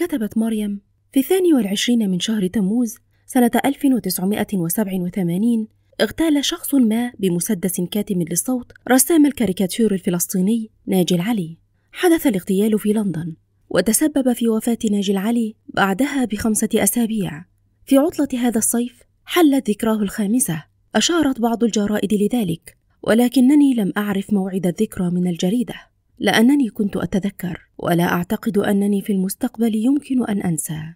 كتبت مريم في الثاني والعشرين من شهر تموز سنة 1987 اغتال شخص ما بمسدس كاتم للصوت رسام الكاريكاتير الفلسطيني ناجي العلي حدث الاغتيال في لندن وتسبب في وفاة ناجي العلي بعدها بخمسة أسابيع في عطلة هذا الصيف حلت ذكراه الخامسة أشارت بعض الجرائد لذلك ولكنني لم أعرف موعد الذكرى من الجريدة لأنني كنت أتذكر ولا أعتقد أنني في المستقبل يمكن أن أنسى